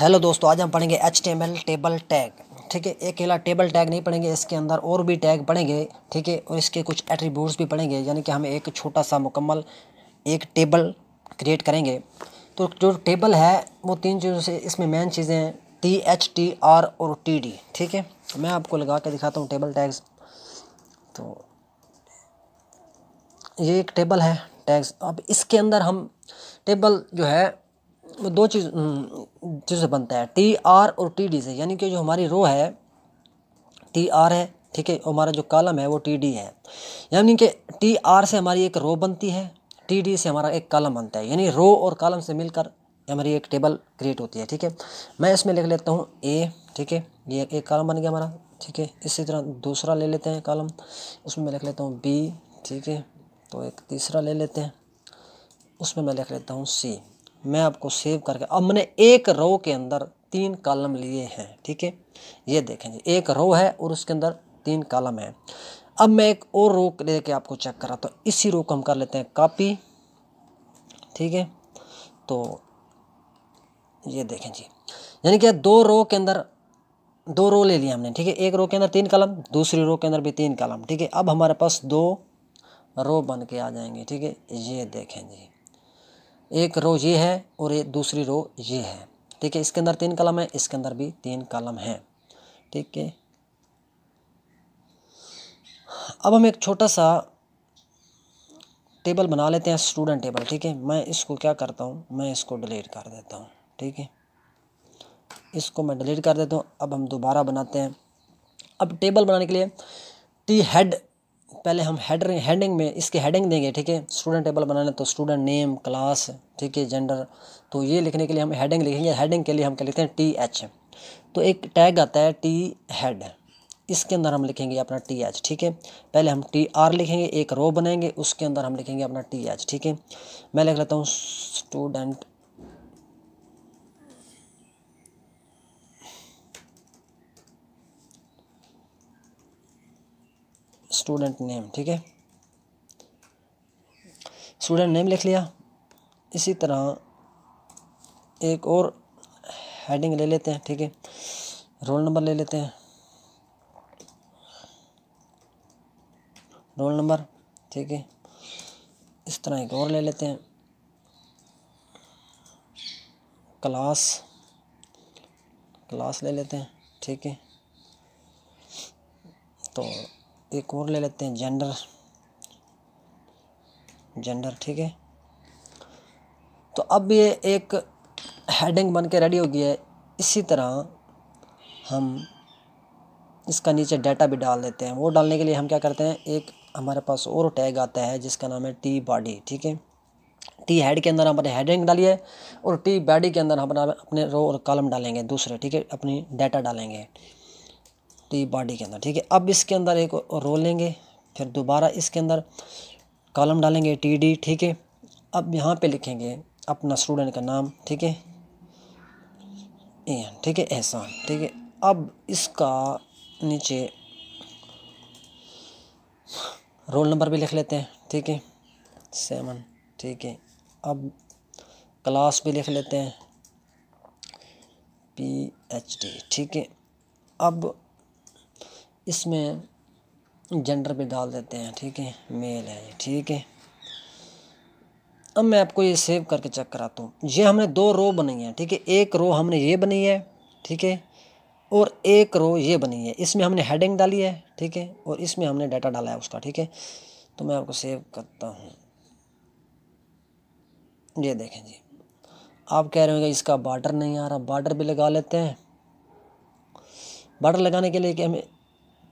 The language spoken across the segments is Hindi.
हेलो दोस्तों आज हम पढ़ेंगे एच टेबल टैग ठीक है एक अकेला टेबल टैग नहीं पढ़ेंगे इसके अंदर और भी टैग पढ़ेंगे ठीक है और इसके कुछ एट्रीब्यूट्स भी पढ़ेंगे यानी कि हम एक छोटा सा मुकम्मल एक टेबल क्रिएट करेंगे तो जो टेबल है वो तीन चीज़ों से इसमें मेन चीज़ें हैं टी एच टी आर और टी डी ठीक है मैं आपको लगा के दिखाता हूँ टेबल टैग्स तो ये एक टेबल है टैग्स अब इसके अंदर हम टेबल जो है दो चीज़ हम्म, चीज़ें बनता है टी आर और टी डी से यानी कि जो हमारी रो है टी आर है ठीक है हमारा जो कॉलम है वो टी डी है यानी कि टी आर से हमारी एक रो बनती है टी डी से हमारा एक कॉलम बनता है यानी रो और कॉलम से मिलकर हमारी एक टेबल क्रिएट होती है ठीक है मैं इसमें लिख लेता हूँ ए ठीक है ये एक कॉलम बन गया हमारा ठीक है इसी तरह दूसरा ले लेते हैं कॉलम उसमें मैं लिख लेता हूँ बी ठीक है तो एक तीसरा ले लेते हैं उसमें मैं लिख लेता हूँ सी मैं आपको सेव करके अब मैंने एक रो के अंदर तीन कॉलम लिए हैं ठीक है ये देखें जी एक रो है और उसके अंदर तीन कॉलम है अब मैं एक और रो लेके आपको चेक करा तो इसी रो को हम कर लेते हैं कॉपी ठीक है तो ये देखें जी यानी कि दो रो के अंदर दो रो ले लिया हमने ठीक है एक रो के अंदर तीन कलम दूसरी रो के अंदर भी तीन कलम ठीक है अब हमारे पास दो रो बन के आ जाएंगे ठीक है ये देखें जी एक रो ये है और ये दूसरी रो ये है ठीक है इसके अंदर तीन कलम है इसके अंदर भी तीन कलम है ठीक है अब हम एक छोटा सा टेबल बना लेते हैं स्टूडेंट टेबल ठीक है मैं इसको क्या करता हूँ मैं इसको डिलीट कर देता हूँ ठीक है इसको मैं डिलीट कर देता हूँ अब हम दोबारा बनाते हैं अब टेबल बनाने के लिए टी हेड पहले हम हेडर हेडिंग में इसके हेडिंग देंगे ठीक है स्टूडेंट टेबल बनाने तो स्टूडेंट नेम क्लास ठीक है जेंडर तो ये लिखने के लिए हम हेडिंग लिखेंगे हेडिंग के लिए हम क्या लिखते हैं टी एच तो एक टैग आता है टी हेड इसके अंदर हम लिखेंगे अपना टी एच ठीक है पहले हम टी आर लिखेंगे एक रो बनाएंगे उसके अंदर हम लिखेंगे अपना टी एच ठीक है मैं लिख लेता हूँ स्टूडेंट स्टूडेंट नेम ठीक है स्टूडेंट नेम लिख लिया इसी तरह एक और हेडिंग ले लेते हैं ठीक है रोल नंबर ले लेते हैं रोल नंबर ठीक है इस तरह एक और ले लेते हैं क्लास क्लास ले लेते हैं ठीक है एक और ले लेते हैं जेंडर जेंडर ठीक है तो अब ये एक हेडिंग बन के रेडी हो गई है इसी तरह हम इसका नीचे डाटा भी डाल देते हैं वो डालने के लिए हम क्या करते हैं एक हमारे पास और टैग आता है जिसका नाम है टी बॉडी ठीक है टी हेड के अंदर हमारे हेडिंग डालिए और टी बॉडी के अंदर हम अपने रो और कॉलम डालेंगे दूसरे ठीक है अपनी डाटा डालेंगे टी बॉडी के अंदर ठीक है अब इसके अंदर एक रो लेंगे फिर दोबारा इसके अंदर कॉलम डालेंगे टी डी ठीक है अब यहाँ पे लिखेंगे अपना स्टूडेंट का नाम ठीक है एन ठीक है एहसान ठीक है अब इसका नीचे रोल नंबर भी लिख लेते हैं ठीक है सेवन ठीक है अब क्लास भी लिख लेते हैं पी एच डी ठीक है अब इसमें जेंडर भी डाल देते हैं ठीक है मेल है ठीक है अब मैं आपको ये सेव करके चेक कराता हूँ ये हमने दो रो बनाई है ठीक है एक रो हमने ये बनी है ठीक है और एक रो ये बनी है इसमें हमने हेडिंग डाली है ठीक है और इसमें हमने डाटा डाला है उसका ठीक है तो मैं आपको सेव करता हूँ ये देखें जी आप कह रहे हो इसका बार्डर नहीं आ रहा बॉर्डर भी लगा लेते हैं बार्डर लगाने के लिए कि हमें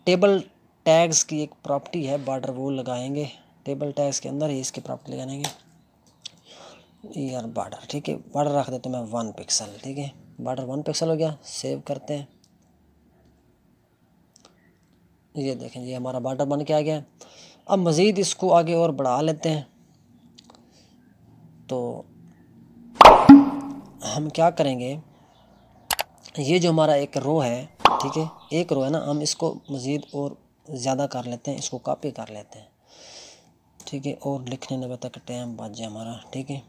टेबल टैग्स की एक प्रॉपर्टी है बार्डर वो लगाएंगे टेबल टैग्स के अंदर ही इसकी प्रॉपर्टी लगाएंगे यार बार्डर ठीक है बॉर्डर रख देते मैं वन पिक्सल ठीक है बॉर्डर वन पिक्सल हो गया सेव करते हैं ये देखें ये हमारा बॉर्डर बन के आ गया अब मज़ीद इसको आगे और बढ़ा लेते हैं तो हम क्या करेंगे ये जो हमारा एक रो है ठीक है एक रो है ना हम इसको मज़ीद और ज़्यादा कर लेते हैं इसको कापी कर लेते हैं ठीक है और लिखने में तक टाइम बच जाए हमारा ठीक है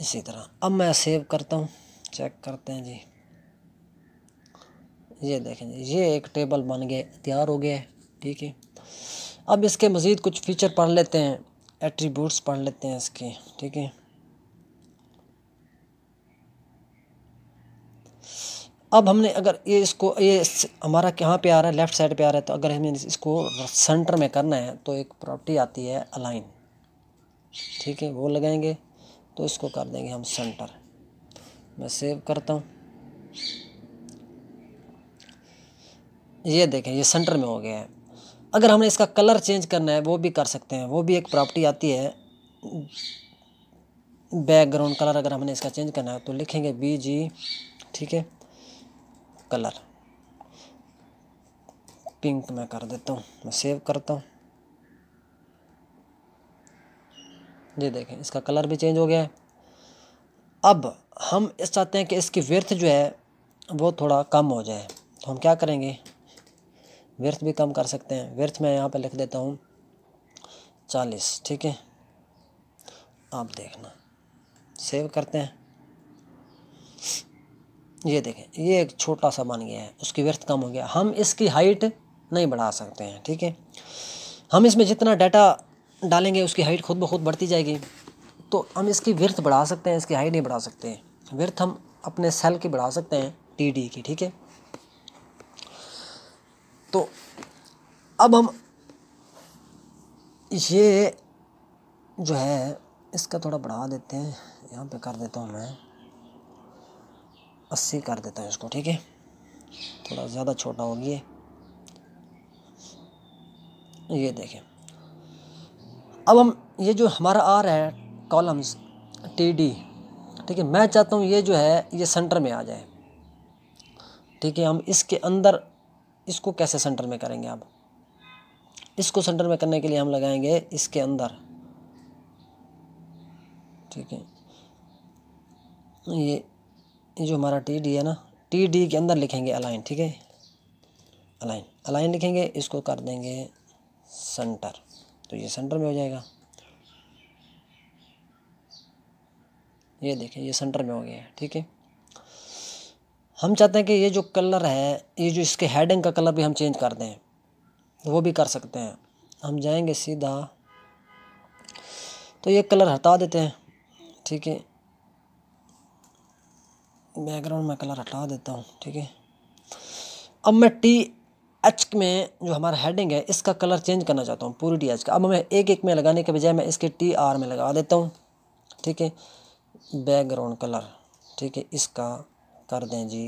इसी तरह अब मैं सेव करता हूँ चेक करते हैं जी ये देखें जी ये एक टेबल बन गए तैयार हो गया है ठीक है अब इसके मज़ीद कुछ फीचर पढ़ लेते हैं एट्रीब्यूट्स पढ़ लेते हैं इसके ठीक है अब हमने अगर ये इसको ये हमारा कहाँ पे आ रहा है लेफ़्ट साइड पे आ रहा है तो अगर हमें इसको सेंटर में करना है तो एक प्रॉपर्टी आती है अलाइन ठीक है वो लगाएंगे तो इसको कर देंगे हम सेंटर मैं सेव करता हूँ ये देखें ये सेंटर में हो गया है अगर हमने इसका कलर चेंज करना है वो भी कर सकते हैं वो भी एक प्रॉपर्टी आती है बैकग्राउंड कलर अगर हमने इसका चेंज करना है तो लिखेंगे बी जी ठीक है कलर पिंक में कर देता हूँ मैं सेव करता हूँ ये देखें इसका कलर भी चेंज हो गया है अब हम इस चाहते हैं कि इसकी वर्थ जो है वो थोड़ा कम हो जाए तो हम क्या करेंगे वर्थ भी कम कर सकते हैं वर्थ मैं यहाँ पे लिख देता हूँ चालीस ठीक है आप देखना सेव करते हैं ये देखें ये एक छोटा सा बन गया है उसकी व्यर्थ कम हो गया हम इसकी हाइट नहीं बढ़ा सकते हैं ठीक है हम इसमें जितना डाटा डालेंगे उसकी हाइट खुद ब खुद बढ़ती जाएगी तो हम इसकी व्यर्थ बढ़ा सकते हैं इसकी हाइट नहीं बढ़ा सकते हैं व्यर्थ हम अपने सेल की बढ़ा सकते हैं टी डी की ठीक है तो अब हम ये जो है इसका थोड़ा बढ़ा देते हैं यहाँ पे कर देता हूँ मैं अस्सी कर देता हैं इसको ठीक है थोड़ा ज़्यादा छोटा हो गया ये देखें अब हम ये जो हमारा आ रहा है कॉलम्स टी डी ठीक है मैं चाहता हूँ ये जो है ये सेंटर में आ जाए ठीक है हम इसके अंदर इसको कैसे सेंटर में करेंगे आप इसको सेंटर में करने के लिए हम लगाएंगे इसके अंदर ठीक है ये ये जो हमारा टी डी है ना टी डी के अंदर लिखेंगे अलाइन ठीक है अलाइन अलाइन लिखेंगे इसको कर देंगे सेंटर तो ये सेंटर में हो जाएगा ये देखें ये सेंटर में हो गया ठीक है हम चाहते हैं कि ये जो कलर है ये जो इसके हेडिंग का कलर भी हम चेंज कर दें वो भी कर सकते हैं हम जाएंगे सीधा तो ये कलर हटा देते हैं ठीक है बैकग्राउंड में कलर हटा देता हूँ ठीक है अब मैं टी एच में जो हमारा हेडिंग है इसका कलर चेंज करना चाहता हूँ पूरी टी एच का अब मैं एक एक में लगाने के बजाय मैं इसके टी आर में लगा देता हूँ ठीक है बैकग्राउंड कलर ठीक है इसका कर दें जी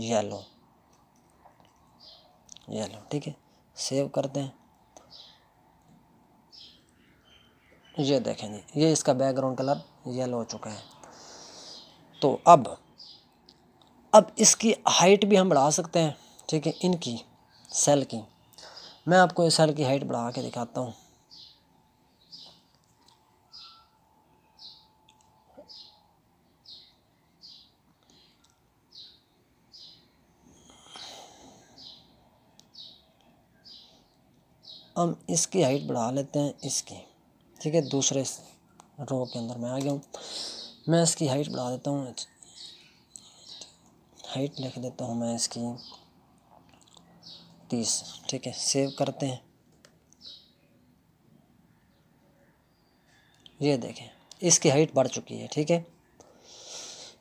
येलो येलो ठीक है सेव कर दें ये देखें जी ये इसका बैकग्राउंड कलर येलो हो चुका है तो अब अब इसकी हाइट भी हम बढ़ा सकते हैं ठीक है इनकी सेल की मैं आपको इस सेल की हाइट बढ़ा के दिखाता हूँ हम इसकी हाइट बढ़ा लेते हैं इसकी ठीक है दूसरे रो के अंदर मैं आ गया हूँ मैं इसकी हाइट बढ़ा देता हूँ हाइट लिख देता हूँ मैं इसकी तीस ठीक है सेव करते हैं ये देखें इसकी हाइट बढ़ चुकी है ठीक है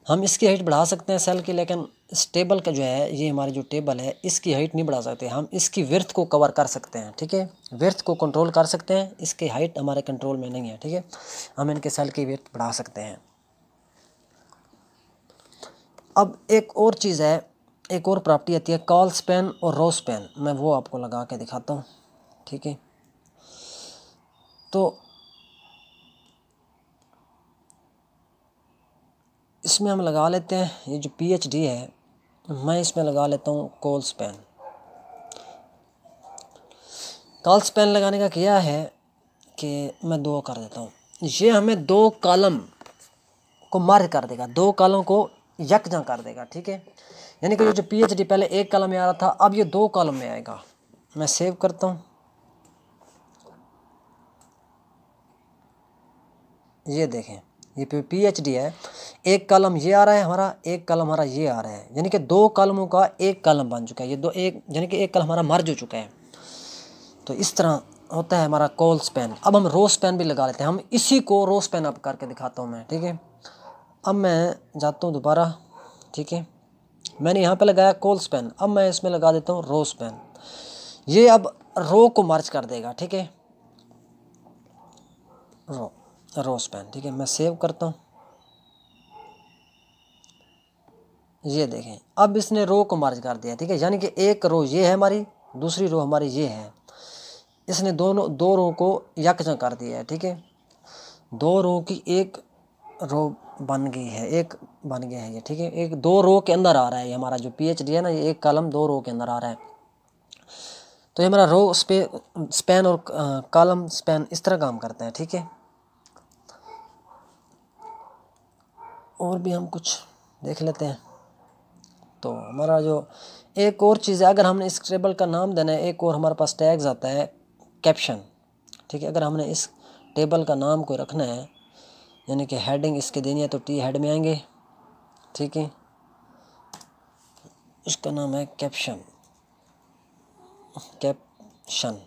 हम इसकी हाइट बढ़ा सकते हैं सेल की लेकिन इस टेबल का जो है ये हमारी जो टेबल है इसकी हाइट नहीं बढ़ा सकते हम इसकी विर्थ को कवर कर सकते हैं ठीक है विर्थ को कंट्रोल कर सकते हैं इसकी हाइट हमारे कंट्रोल में नहीं है ठीक है हम इनके सेल की विर्थ बढ़ा सकते हैं अब एक और चीज़ है एक और प्रॉपर्टी आती है कॉल स्पेन और रोस पेन मैं वो आपको लगा के दिखाता हूँ ठीक है तो इसमें हम लगा लेते हैं ये जो पीएचडी है मैं इसमें लगा लेता हूँ कॉल स्पेन कॉल स्पेन लगाने का किया है कि मैं दो कर देता हूँ ये हमें दो कॉलम को मार्क कर देगा दो कॉलम को यकजा कर देगा ठीक है यानी कि जो पी एच डी पहले एक कलम में आ रहा था अब ये दो कलम में आएगा मैं सेव करता हूँ ये देखें ये पी एच डी है एक कलम ये आ रहा है हमारा एक कलम हमारा ये आ रहा है यानी कि दो कलमों का एक कलम बन चुका है ये दो एक यानी कि एक कलम हमारा मर्ज हो चुका है तो इस तरह होता है हमारा कॉल स्पेन अब हम रोस पेन भी लगा लेते हैं हम इसी को रोस पेन अप करके दिखाता हूँ मैं ठीक है अब मैं जाता हूँ दोबारा ठीक है मैंने यहाँ पे लगाया कोल्स पेन अब मैं इसमें लगा देता हूँ रोज पेन ये अब रो को मर्ज कर देगा ठीक है रो रोज पेन ठीक है मैं सेव करता हूँ ये देखें अब इसने रो को मर्ज कर दिया ठीक है यानी कि एक रो ये है हमारी दूसरी रो हमारी ये है इसने दोनों दो रो को यकजा कर दिया है ठीक है दो रो की एक रो बन गई है एक बन गया है ये ठीक है एक दो रो के अंदर आ रहा है ये हमारा जो पीएचडी है ना ये एक कॉलम दो रो के अंदर आ रहा है तो ये हमारा रो स्पे स्पेन और कॉलम स्पेन इस तरह काम करते हैं ठीक है और भी हम कुछ देख लेते हैं तो हमारा जो एक और चीज़ है अगर हमने इस टेबल का नाम देना है एक और हमारे पास टैग्स आता है कैप्शन ठीक है अगर हमने इस टेबल का नाम कोई रखना है यानी कि हेडिंग इसके देनी है तो टी हेड में आएंगे ठीक है उसका नाम है कैप्शन कैप्शन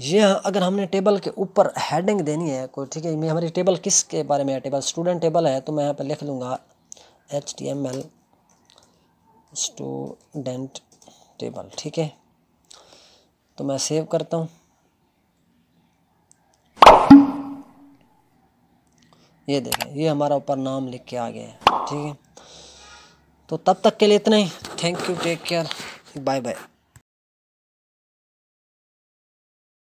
ये हाँ, अगर हमने टेबल के ऊपर हेडिंग देनी है कोई ठीक है मैं हमारी टेबल किस के बारे में है टेबल स्टूडेंट टेबल है तो मैं यहाँ पर लिख लूँगा H T M L student table ठीक है तो मैं सेव करता हूँ ये देखें ये हमारा ऊपर नाम लिख के आ गया है ठीक है तो तब तक के लिए इतना ही thank you take care bye bye